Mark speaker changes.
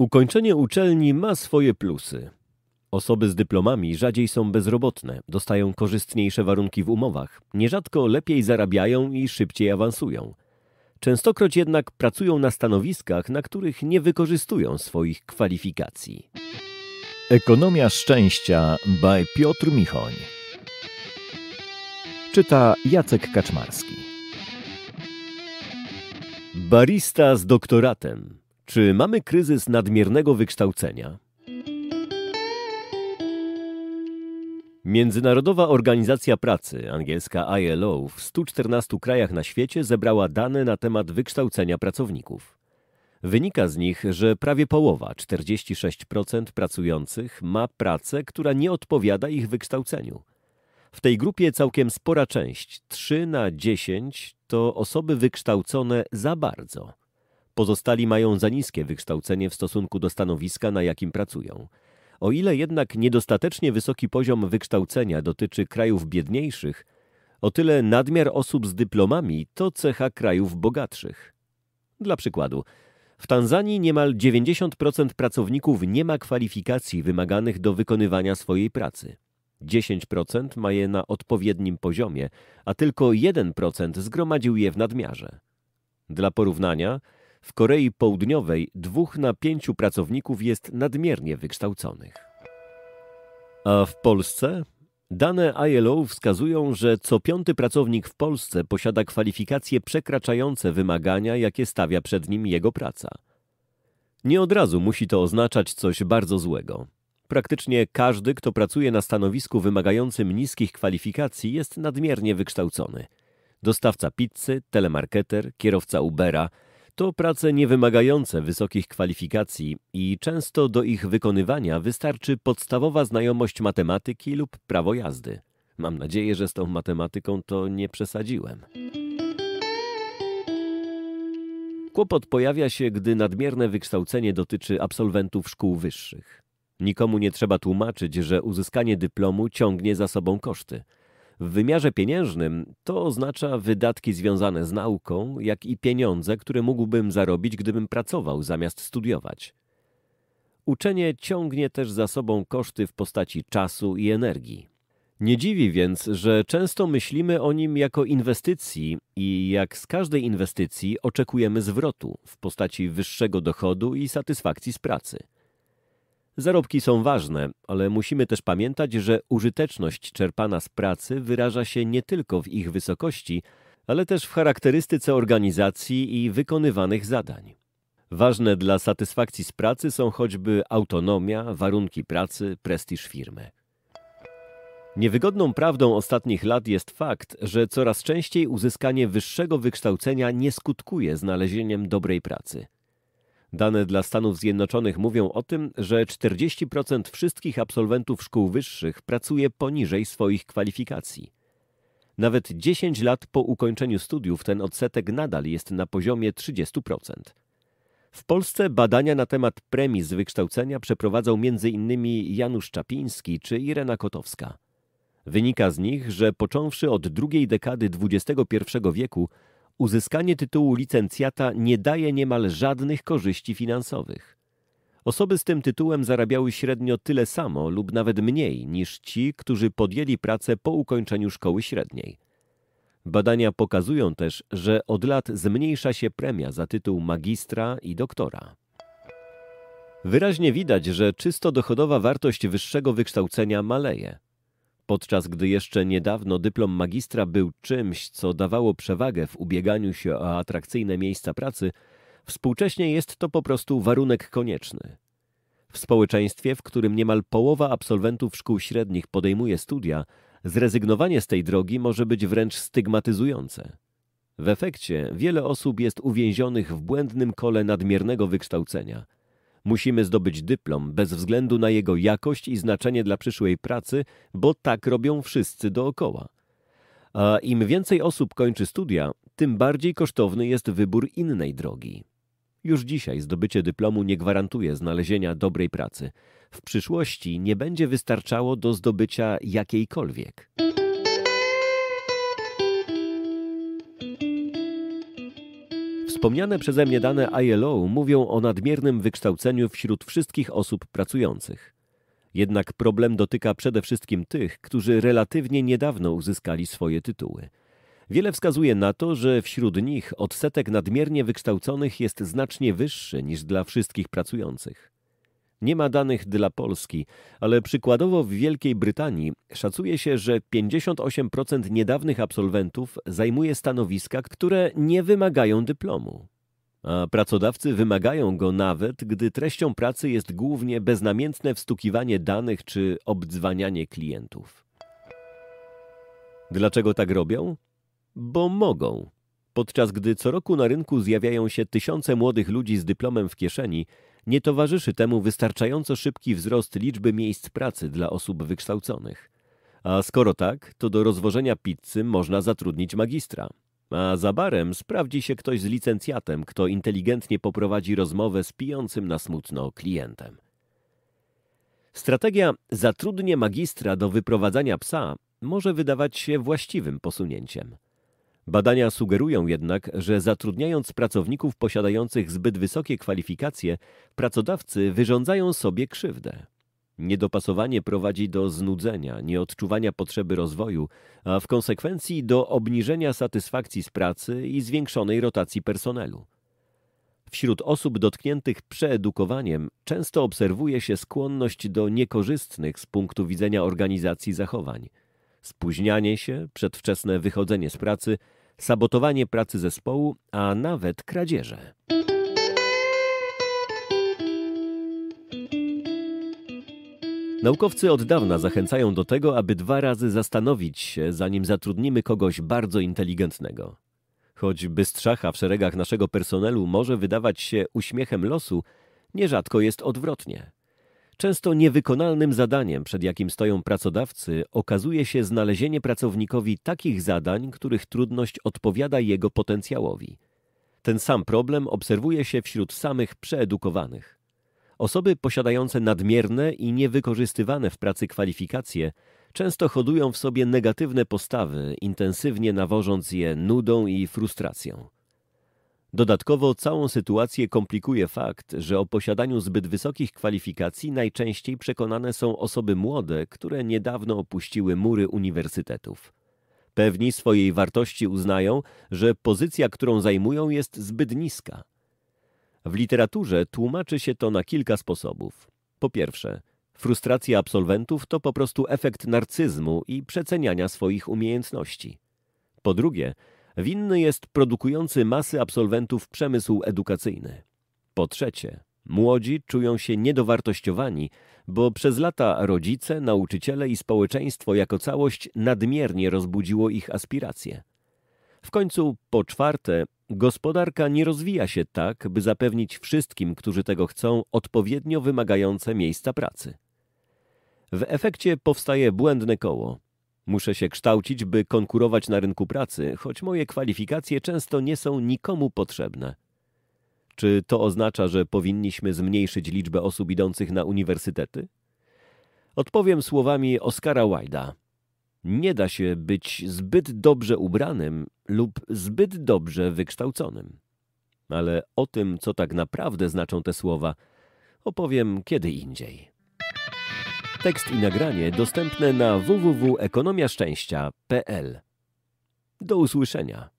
Speaker 1: Ukończenie uczelni ma swoje plusy. Osoby z dyplomami rzadziej są bezrobotne, dostają korzystniejsze warunki w umowach, nierzadko lepiej zarabiają i szybciej awansują. Częstokroć jednak pracują na stanowiskach, na których nie wykorzystują swoich kwalifikacji. Ekonomia szczęścia by Piotr Michoń. Czyta Jacek Kaczmarski. Barista z doktoratem. Czy mamy kryzys nadmiernego wykształcenia? Międzynarodowa Organizacja Pracy, angielska ILO, w 114 krajach na świecie zebrała dane na temat wykształcenia pracowników. Wynika z nich, że prawie połowa, 46% pracujących, ma pracę, która nie odpowiada ich wykształceniu. W tej grupie całkiem spora część, 3 na 10, to osoby wykształcone za bardzo – Pozostali mają za niskie wykształcenie w stosunku do stanowiska, na jakim pracują. O ile jednak niedostatecznie wysoki poziom wykształcenia dotyczy krajów biedniejszych, o tyle nadmiar osób z dyplomami to cecha krajów bogatszych. Dla przykładu, w Tanzanii niemal 90% pracowników nie ma kwalifikacji wymaganych do wykonywania swojej pracy. 10% ma je na odpowiednim poziomie, a tylko 1% zgromadził je w nadmiarze. Dla porównania, w Korei Południowej dwóch na pięciu pracowników jest nadmiernie wykształconych. A w Polsce? Dane ILO wskazują, że co piąty pracownik w Polsce posiada kwalifikacje przekraczające wymagania, jakie stawia przed nim jego praca. Nie od razu musi to oznaczać coś bardzo złego. Praktycznie każdy, kto pracuje na stanowisku wymagającym niskich kwalifikacji, jest nadmiernie wykształcony. Dostawca pizzy, telemarketer, kierowca Ubera – to prace niewymagające wysokich kwalifikacji i często do ich wykonywania wystarczy podstawowa znajomość matematyki lub prawo jazdy. Mam nadzieję, że z tą matematyką to nie przesadziłem. Kłopot pojawia się, gdy nadmierne wykształcenie dotyczy absolwentów szkół wyższych. Nikomu nie trzeba tłumaczyć, że uzyskanie dyplomu ciągnie za sobą koszty – w wymiarze pieniężnym to oznacza wydatki związane z nauką, jak i pieniądze, które mógłbym zarobić, gdybym pracował zamiast studiować. Uczenie ciągnie też za sobą koszty w postaci czasu i energii. Nie dziwi więc, że często myślimy o nim jako inwestycji i jak z każdej inwestycji oczekujemy zwrotu w postaci wyższego dochodu i satysfakcji z pracy. Zarobki są ważne, ale musimy też pamiętać, że użyteczność czerpana z pracy wyraża się nie tylko w ich wysokości, ale też w charakterystyce organizacji i wykonywanych zadań. Ważne dla satysfakcji z pracy są choćby autonomia, warunki pracy, prestiż firmy. Niewygodną prawdą ostatnich lat jest fakt, że coraz częściej uzyskanie wyższego wykształcenia nie skutkuje znalezieniem dobrej pracy. Dane dla Stanów Zjednoczonych mówią o tym, że 40% wszystkich absolwentów szkół wyższych pracuje poniżej swoich kwalifikacji. Nawet 10 lat po ukończeniu studiów ten odsetek nadal jest na poziomie 30%. W Polsce badania na temat premii z wykształcenia przeprowadzał m.in. Janusz Czapiński czy Irena Kotowska. Wynika z nich, że począwszy od drugiej dekady XXI wieku Uzyskanie tytułu licencjata nie daje niemal żadnych korzyści finansowych. Osoby z tym tytułem zarabiały średnio tyle samo lub nawet mniej niż ci, którzy podjęli pracę po ukończeniu szkoły średniej. Badania pokazują też, że od lat zmniejsza się premia za tytuł magistra i doktora. Wyraźnie widać, że czysto dochodowa wartość wyższego wykształcenia maleje. Podczas gdy jeszcze niedawno dyplom magistra był czymś, co dawało przewagę w ubieganiu się o atrakcyjne miejsca pracy, współcześnie jest to po prostu warunek konieczny. W społeczeństwie, w którym niemal połowa absolwentów szkół średnich podejmuje studia, zrezygnowanie z tej drogi może być wręcz stygmatyzujące. W efekcie wiele osób jest uwięzionych w błędnym kole nadmiernego wykształcenia – Musimy zdobyć dyplom bez względu na jego jakość i znaczenie dla przyszłej pracy, bo tak robią wszyscy dookoła. A im więcej osób kończy studia, tym bardziej kosztowny jest wybór innej drogi. Już dzisiaj zdobycie dyplomu nie gwarantuje znalezienia dobrej pracy. W przyszłości nie będzie wystarczało do zdobycia jakiejkolwiek. Wspomniane przeze mnie dane ILO mówią o nadmiernym wykształceniu wśród wszystkich osób pracujących. Jednak problem dotyka przede wszystkim tych, którzy relatywnie niedawno uzyskali swoje tytuły. Wiele wskazuje na to, że wśród nich odsetek nadmiernie wykształconych jest znacznie wyższy niż dla wszystkich pracujących. Nie ma danych dla Polski, ale przykładowo w Wielkiej Brytanii szacuje się, że 58% niedawnych absolwentów zajmuje stanowiska, które nie wymagają dyplomu. A pracodawcy wymagają go nawet, gdy treścią pracy jest głównie beznamiętne wstukiwanie danych czy obdzwanianie klientów. Dlaczego tak robią? Bo mogą. Podczas gdy co roku na rynku zjawiają się tysiące młodych ludzi z dyplomem w kieszeni, nie towarzyszy temu wystarczająco szybki wzrost liczby miejsc pracy dla osób wykształconych. A skoro tak, to do rozwożenia pizzy można zatrudnić magistra. A za barem sprawdzi się ktoś z licencjatem, kto inteligentnie poprowadzi rozmowę z pijącym na smutno klientem. Strategia zatrudnię magistra do wyprowadzania psa może wydawać się właściwym posunięciem. Badania sugerują jednak, że zatrudniając pracowników posiadających zbyt wysokie kwalifikacje, pracodawcy wyrządzają sobie krzywdę. Niedopasowanie prowadzi do znudzenia, nieodczuwania potrzeby rozwoju, a w konsekwencji do obniżenia satysfakcji z pracy i zwiększonej rotacji personelu. Wśród osób dotkniętych przeedukowaniem często obserwuje się skłonność do niekorzystnych z punktu widzenia organizacji zachowań. Spóźnianie się, przedwczesne wychodzenie z pracy – sabotowanie pracy zespołu, a nawet kradzieże. Naukowcy od dawna zachęcają do tego, aby dwa razy zastanowić się, zanim zatrudnimy kogoś bardzo inteligentnego. Choć bystrzacha w szeregach naszego personelu może wydawać się uśmiechem losu, nierzadko jest odwrotnie. Często niewykonalnym zadaniem, przed jakim stoją pracodawcy, okazuje się znalezienie pracownikowi takich zadań, których trudność odpowiada jego potencjałowi. Ten sam problem obserwuje się wśród samych przeedukowanych. Osoby posiadające nadmierne i niewykorzystywane w pracy kwalifikacje często hodują w sobie negatywne postawy, intensywnie nawożąc je nudą i frustracją. Dodatkowo całą sytuację komplikuje fakt, że o posiadaniu zbyt wysokich kwalifikacji najczęściej przekonane są osoby młode, które niedawno opuściły mury uniwersytetów. Pewni swojej wartości uznają, że pozycja, którą zajmują, jest zbyt niska. W literaturze tłumaczy się to na kilka sposobów. Po pierwsze, frustracja absolwentów to po prostu efekt narcyzmu i przeceniania swoich umiejętności. Po drugie, Winny jest produkujący masy absolwentów przemysł edukacyjny. Po trzecie, młodzi czują się niedowartościowani, bo przez lata rodzice, nauczyciele i społeczeństwo jako całość nadmiernie rozbudziło ich aspiracje. W końcu, po czwarte, gospodarka nie rozwija się tak, by zapewnić wszystkim, którzy tego chcą, odpowiednio wymagające miejsca pracy. W efekcie powstaje błędne koło – Muszę się kształcić, by konkurować na rynku pracy, choć moje kwalifikacje często nie są nikomu potrzebne. Czy to oznacza, że powinniśmy zmniejszyć liczbę osób idących na uniwersytety? Odpowiem słowami Oscara Wilda. Nie da się być zbyt dobrze ubranym lub zbyt dobrze wykształconym. Ale o tym, co tak naprawdę znaczą te słowa, opowiem kiedy indziej. Tekst i nagranie dostępne na www.ekonomiaszczęścia.pl. Do usłyszenia.